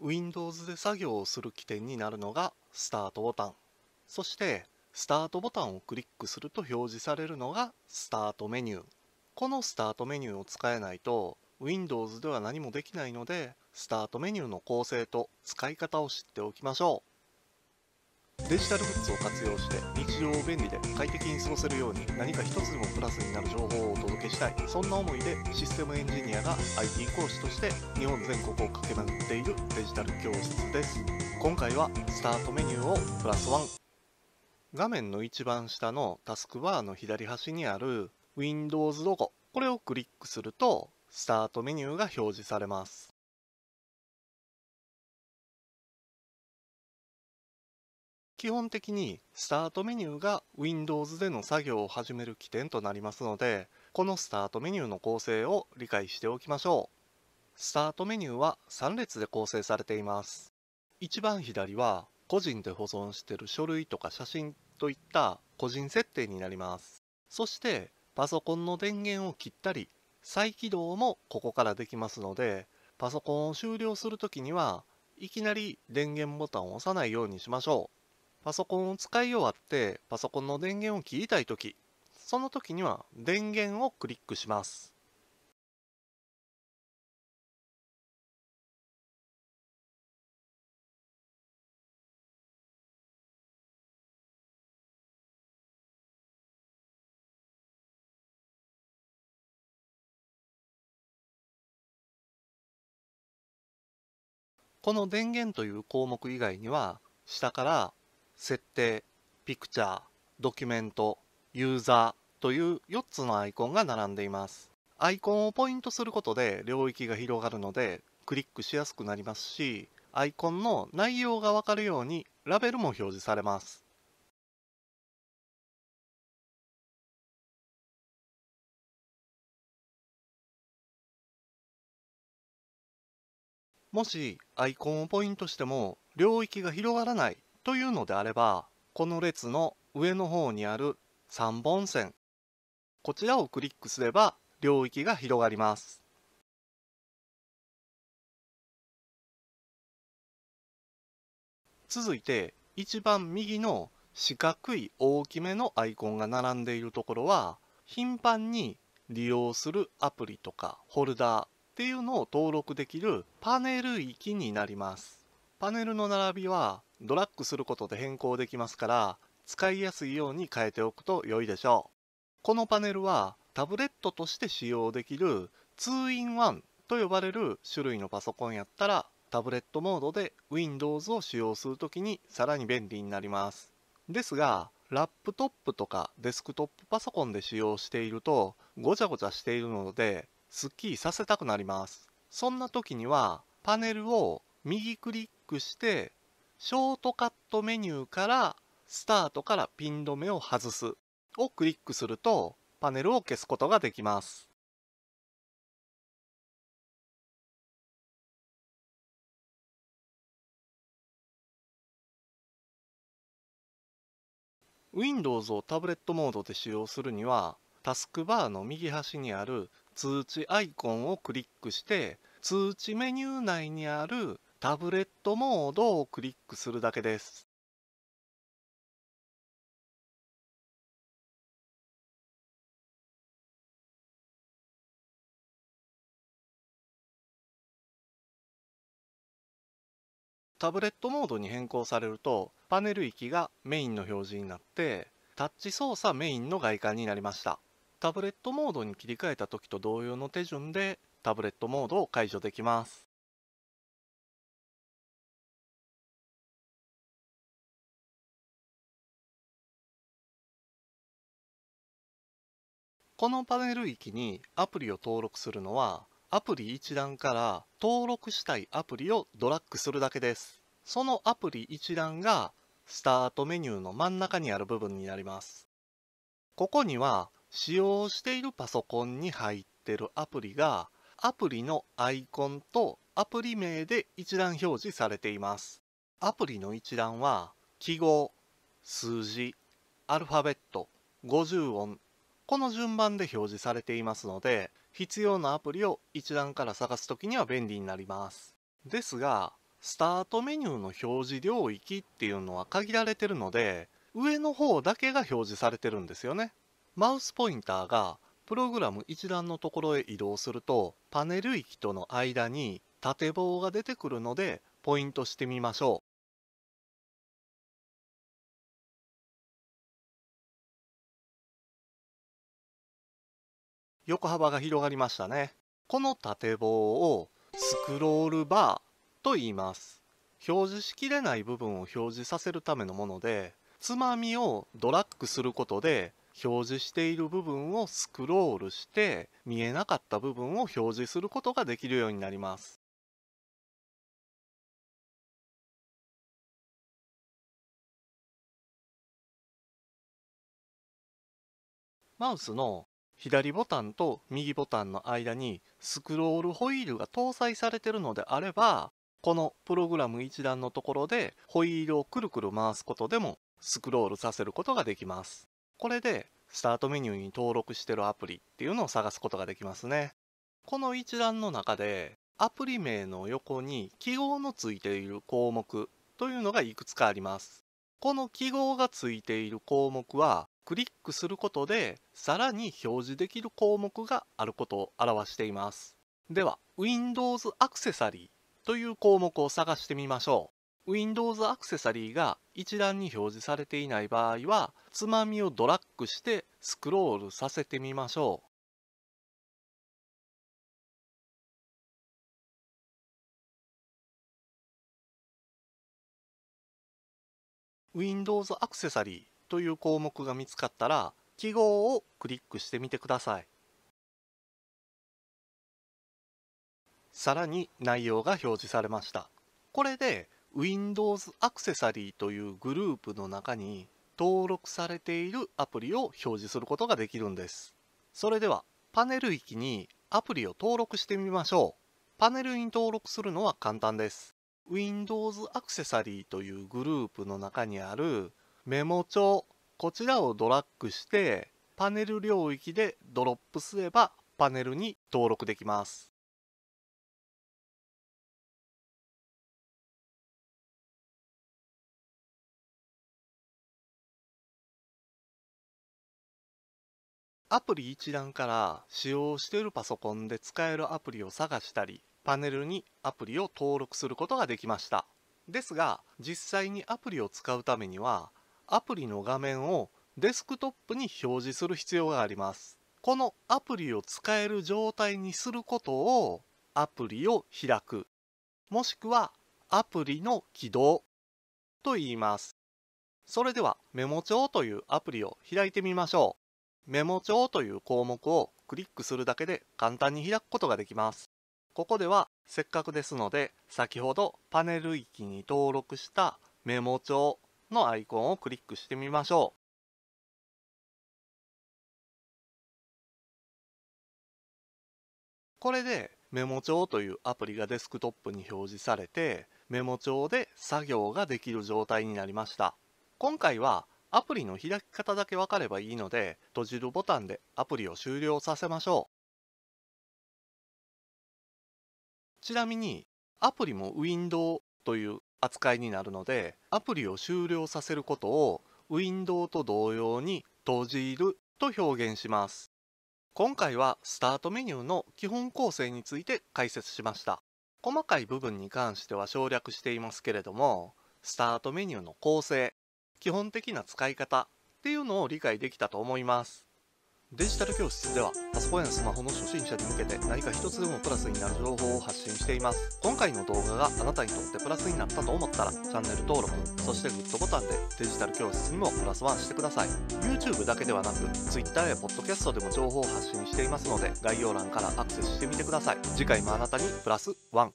Windows で作業をする起点になるのがスタートボタンそしてスタートボタンをクリックすると表示されるのがスタートメニューこのスタートメニューを使えないと Windows では何もできないのでスタートメニューの構成と使い方を知っておきましょうデジタルグッズを活用して日常を便利で快適に過ごせるように何か一つでもプラスになる情報をお届けしたいそんな思いでシステムエンジニアが IT 講師として日本全国を駆け巡っているデジタル教室です今回はスタートメニューをプラスワン画面の一番下のタスクバーの左端にある Windows ロゴこれをクリックするとスタートメニューが表示されます基本的にスタートメニューが Windows での作業を始める起点となりますのでこのスタートメニューの構成を理解しておきましょうスタートメニューは3列で構成されています一番左は個人で保存している書類とか写真といった個人設定になりますそしてパソコンの電源を切ったり再起動もここからできますのでパソコンを終了するときにはいきなり電源ボタンを押さないようにしましょうパソコンを使い終わってパソコンの電源を切りたい時その時には電源をクリックしますこの電源という項目以外には下から設定、ピクチャー、ドキュメント、ユーザーという4つのアイコンが並んでいます。アイコンをポイントすることで領域が広がるのでクリックしやすくなりますし、アイコンの内容がわかるようにラベルも表示されます。もしアイコンをポイントしても領域が広がらないというのであればこの列の上の方にある3本線こちらをクリックすれば領域が広がります続いて一番右の四角い大きめのアイコンが並んでいるところは頻繁に利用するアプリとかホルダーっていうのを登録できるパネル域になりますパネルの並びはドラッグすることで変更できますから使いやすいように変えておくと良いでしょうこのパネルはタブレットとして使用できる 2-in-1 と呼ばれる種類のパソコンやったらタブレットモードで Windows を使用するときにさらに便利になりますですがラップトップとかデスクトップパソコンで使用しているとごちゃごちゃしているのですっきりさせたくなりますそんな時にはパネルを右クリックしてショートカットメニューからスタートからピン止めを外すをクリックするとパネルを消すことができます。Windows をタブレットモードで使用するにはタスクバーの右端にある通知アイコンをクリックして通知メニュー内にあるタブレットモードをクリックするだけです。タブレットモードに変更されるとパネル域がメインの表示になってタッチ操作メインの外観になりましたタブレットモードに切り替えた時と同様の手順でタブレットモードを解除できますこのパネル域にアプリを登録するのはアプリ一覧から登録したいアプリをドラッグするだけですそのアプリ一覧がスタートメニューの真ん中にある部分になりますここには使用しているパソコンに入ってるアプリがアプリのアイコンとアプリ名で一覧表示されていますアプリの一覧は記号数字アルファベット50音この順番で表示されていますので必要なアプリを一覧から探す時には便利になりますですがスタートメニューの表示領域っていうのは限られてるので上の方だけが表示されてるんですよねマウスポインターがプログラム一覧のところへ移動するとパネル域との間に縦棒が出てくるのでポイントしてみましょう横幅が広がりましたねこの縦棒をスクロールバーと言います表示しきれない部分を表示させるためのものでつまみをドラッグすることで表示している部分をスクロールして見えなかった部分を表示することができるようになりますマウスの左ボタンと右ボタンの間にスクロールホイールが搭載されてるのであればこのプログラム一覧のところでホイールをくるくる回すことでもスクロールさせることができますこれでスタートメニューに登録してるアプリっていうのを探すことができますねこの一覧の中でアプリ名の横に記号のついている項目というのがいくつかありますこの記号がついている項目はクリックすることでさらに表示できる項目があることを表していますでは Windows アクセサリーという項目を探してみましょう Windows アクセサリーが一覧に表示されていない場合はつまみをドラッグしてスクロールさせてみましょうウィンドウズアクセサリーという項目が見つかったら記号をクリックしてみてくださいさらに内容が表示されましたこれで Windows アクセサリーというグループの中に登録されているアプリを表示することができるんですそれではパネル域にアプリを登録してみましょうパネルに登録するのは簡単です Windows アクセサリーというグループの中にあるメモ帳こちらをドラッグしてパネル領域でドロップすればパネルに登録できますアプリ一覧から使用しているパソコンで使えるアプリを探したりパネルにアプリを登録することができましたですが実際にアプリを使うためにはアプリの画面をデスクトップに表示する必要があります。このアプリを使える状態にすることをアプリを開くもしくはアプリの起動と言います。それではメモ帳というアプリを開いてみましょう。メモ帳という項目をクリックするだけで簡単に開くことができます。ここではせっかくですので先ほどパネル域に登録したメモ帳のアイコンをクリックしてみましょう。これでメモ帳というアプリがデスクトップに表示されてメモ帳で作業ができる状態になりました今回はアプリの開き方だけ分かればいいので閉じるボタンでアプリを終了させましょうちなみにアプリも Window という扱いになるのでアプリを終了させることをウィンドウと同様に閉じると表現します今回はスタートメニューの基本構成について解説しました細かい部分に関しては省略していますけれどもスタートメニューの構成基本的な使い方っていうのを理解できたと思いますデジタル教室ではパソコンやスマホの初心者に向けて何か一つでもプラスになる情報を発信しています今回の動画があなたにとってプラスになったと思ったらチャンネル登録そしてグッドボタンでデジタル教室にもプラスワンしてください YouTube だけではなく Twitter や Podcast でも情報を発信していますので概要欄からアクセスしてみてください次回もあなたにプラスワン